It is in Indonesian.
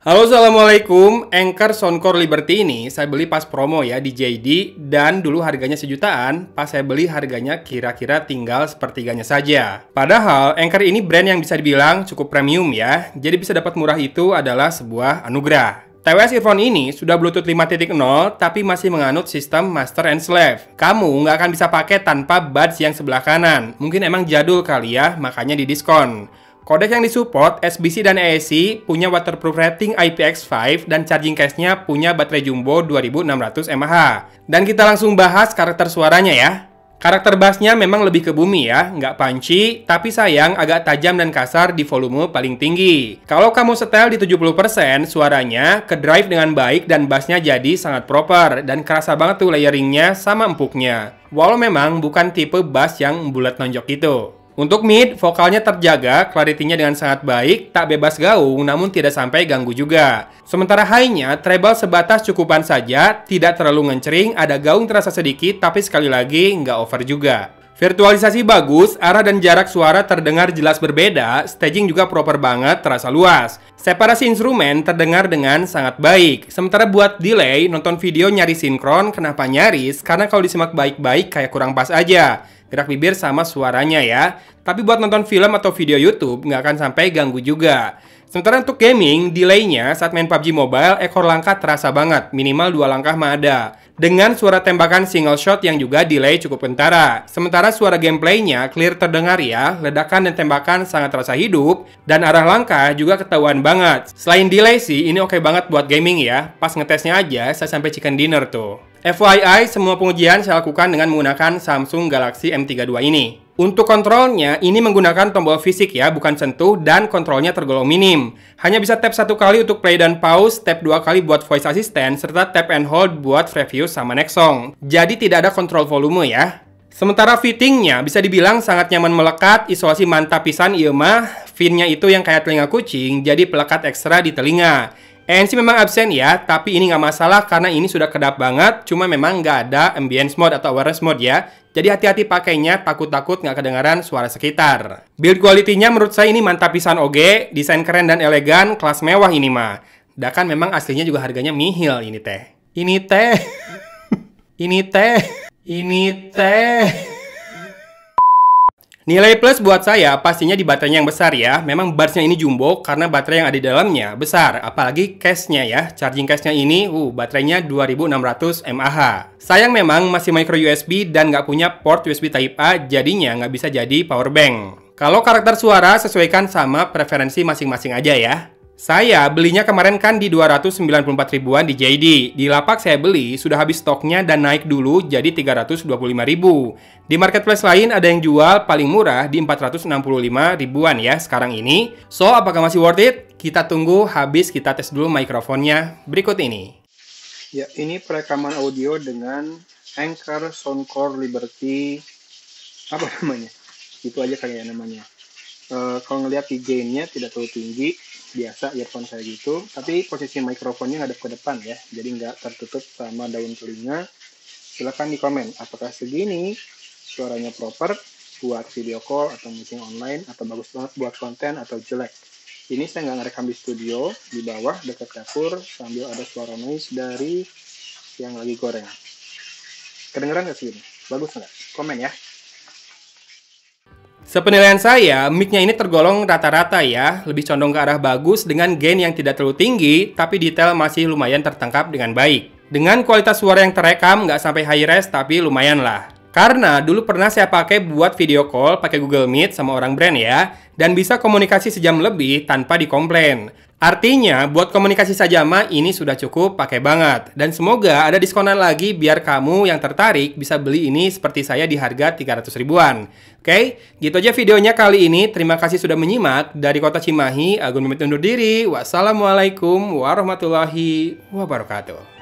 Halo Assalamualaikum, Anchor Soundcore Liberty ini saya beli pas promo ya di JD dan dulu harganya sejutaan, pas saya beli harganya kira-kira tinggal sepertiganya saja. Padahal Anchor ini brand yang bisa dibilang cukup premium ya, jadi bisa dapat murah itu adalah sebuah anugerah. TWS earphone ini sudah Bluetooth 5.0 tapi masih menganut sistem master and slave. Kamu nggak akan bisa pakai tanpa buds yang sebelah kanan. Mungkin emang jadul kali ya, makanya didiskon. Kodek yang disupport SBC dan ESC punya waterproof rating IPX5 dan charging case-nya punya baterai jumbo 2600 mAh. Dan kita langsung bahas karakter suaranya ya. Karakter bassnya memang lebih ke bumi ya, nggak panci, tapi sayang agak tajam dan kasar di volume paling tinggi. Kalau kamu setel di 70%, suaranya ke drive dengan baik dan bassnya jadi sangat proper, dan kerasa banget tuh layeringnya sama empuknya. Walau memang bukan tipe bass yang bulat nonjok gitu. Untuk mid, vokalnya terjaga, klaritinya dengan sangat baik, tak bebas gaung namun tidak sampai ganggu juga. Sementara high-nya, treble sebatas cukupan saja, tidak terlalu ngencering, ada gaung terasa sedikit tapi sekali lagi nggak over juga. Virtualisasi bagus, arah dan jarak suara terdengar jelas berbeda, staging juga proper banget, terasa luas. Separasi instrumen terdengar dengan sangat baik. Sementara buat delay, nonton video nyari sinkron, kenapa nyaris? Karena kalau disimak baik-baik kayak kurang pas aja. Gerak bibir sama suaranya ya. Tapi buat nonton film atau video YouTube, nggak akan sampai ganggu juga. Sementara untuk gaming, delaynya saat main PUBG Mobile ekor langkah terasa banget, minimal dua langkah mah ada. Dengan suara tembakan single shot yang juga delay cukup kentara. Sementara suara gameplaynya clear terdengar ya, ledakan dan tembakan sangat terasa hidup, dan arah langkah juga ketahuan banget. Selain delay sih, ini oke okay banget buat gaming ya, pas ngetesnya aja saya sampai chicken dinner tuh. FYI, semua pengujian saya lakukan dengan menggunakan Samsung Galaxy M32 ini. Untuk kontrolnya, ini menggunakan tombol fisik ya, bukan sentuh, dan kontrolnya tergolong minim. Hanya bisa tap satu kali untuk play dan pause, tap dua kali buat voice assistant, serta tap and hold buat review sama next song. Jadi tidak ada kontrol volume ya. Sementara fittingnya bisa dibilang sangat nyaman melekat, isolasi mantap pisan iya mah, finnya itu yang kayak telinga kucing, jadi pelekat ekstra di telinga. ANC memang absen ya, tapi ini nggak masalah karena ini sudah kedap banget, cuma memang nggak ada ambience mode atau awareness mode ya. Jadi hati-hati pakainya, takut-takut nggak kedengaran suara sekitar. Build quality-nya menurut saya ini mantap pisan oge, desain keren dan elegan, kelas mewah ini mah. Dah kan memang aslinya juga harganya mihil ini teh. Ini teh. ini teh. Ini teh. Nilai plus buat saya pastinya di baterainya yang besar ya. Memang barsnya ini jumbo karena baterai yang ada di dalamnya besar, apalagi case-nya ya. Charging case-nya ini, uh, baterainya 2600 mAh. Sayang memang masih micro USB dan nggak punya port USB Type A, jadinya nggak bisa jadi power bank. Kalau karakter suara sesuaikan sama preferensi masing-masing aja ya. Saya belinya kemarin kan di 294 ribuan di JD. Di lapak saya beli, sudah habis stoknya dan naik dulu jadi 325 ribu. Di marketplace lain ada yang jual paling murah di 465 ribuan ya sekarang ini. So, apakah masih worth it? Kita tunggu habis kita tes dulu mikrofonnya berikut ini. Ya, ini perekaman audio dengan Anchor Soundcore Liberty apa namanya? Itu aja kali ya namanya. Uh, kalau ngelihat di gainnya tidak terlalu tinggi, biasa earphone saya gitu tapi posisi mikrofonnya ngadep ke depan ya jadi nggak tertutup sama daun telinga silahkan di komen apakah segini suaranya proper buat video call atau meeting online atau bagus banget buat konten atau jelek ini saya nggak ngerekam di studio di bawah dekat dapur sambil ada suara noise dari yang lagi goreng kedengeran nggak sih ini? bagus nggak komen ya Sepenilaian saya, mic-nya ini tergolong rata-rata ya, lebih condong ke arah bagus dengan gain yang tidak terlalu tinggi, tapi detail masih lumayan tertangkap dengan baik. Dengan kualitas suara yang terekam, nggak sampai high res, tapi lumayan lah. Karena dulu pernah saya pakai buat video call pakai Google Meet sama orang brand ya, dan bisa komunikasi sejam lebih tanpa dikomplain. Artinya, buat komunikasi saja mah ini sudah cukup pakai banget. Dan semoga ada diskonan lagi biar kamu yang tertarik bisa beli ini seperti saya di harga 300 ribuan. Oke, gitu aja videonya kali ini. Terima kasih sudah menyimak. Dari kota Cimahi, Agung Mimit undur diri. Wassalamualaikum warahmatullahi wabarakatuh.